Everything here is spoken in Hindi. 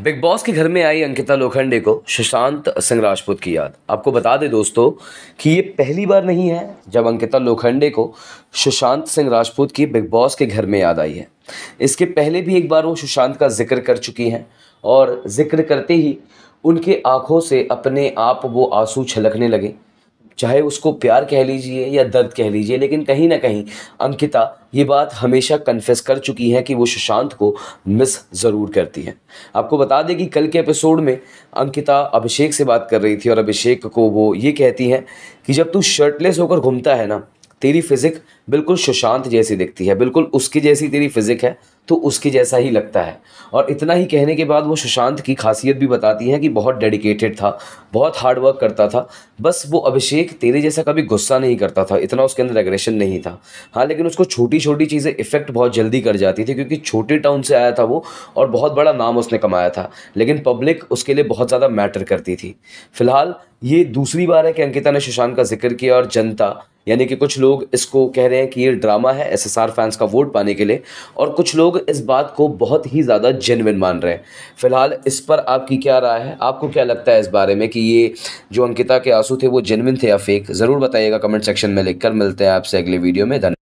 बिग बॉस के घर में आई अंकिता लोखंडे को शशांत सिंह राजपूत की याद आपको बता दें दोस्तों कि ये पहली बार नहीं है जब अंकिता लोखंडे को सुशांत सिंह राजपूत की बिग बॉस के घर में याद आई है इसके पहले भी एक बार वो सुशांत का जिक्र कर चुकी हैं और जिक्र करते ही उनके आँखों से अपने आप वो आंसू छलकने लगे चाहे उसको प्यार कह लीजिए या दर्द कह लीजिए लेकिन कहीं ना कहीं अंकिता ये बात हमेशा कन्फेस कर चुकी है कि वो सुशांत को मिस ज़रूर करती है आपको बता दें कि कल के एपिसोड में अंकिता अभिषेक से बात कर रही थी और अभिषेक को वो ये कहती हैं कि जब तू शर्टलेस होकर घूमता है ना तेरी फिज़िक बिल्कुल सुशांत जैसी दिखती है बिल्कुल उसकी जैसी तेरी फिज़िक है तो उसके जैसा ही लगता है और इतना ही कहने के बाद वो सुशांत की खासियत भी बताती है कि बहुत डेडिकेटेड था बहुत हार्ड वर्क करता था बस वो अभिषेक तेरे जैसा कभी गुस्सा नहीं करता था इतना उसके अंदर एग्रेशन नहीं था हाँ लेकिन उसको छोटी छोटी चीज़ें इफ़ेक्ट बहुत जल्दी कर जाती थी क्योंकि छोटे टाउन से आया था वो और बहुत बड़ा नाम उसने कमाया था लेकिन पब्लिक उसके लिए बहुत ज़्यादा मैटर करती थी फिलहाल ये दूसरी बार है कि अंकिता ने सुशांत का जिक्र किया और जनता यानी कि कुछ लोग इसको कह रहे हैं कि ये ड्रामा है एसएसआर फैंस का वोट पाने के लिए और कुछ लोग इस बात को बहुत ही ज़्यादा जेनविन मान रहे हैं फिलहाल इस पर आपकी क्या राय है आपको क्या लगता है इस बारे में कि ये जो अंकिता के आंसू थे वो जेनविन थे या फेक ज़रूर बताइएगा कमेंट सेक्शन में लिखकर मिलते हैं आपसे अगले वीडियो में धन्यवाद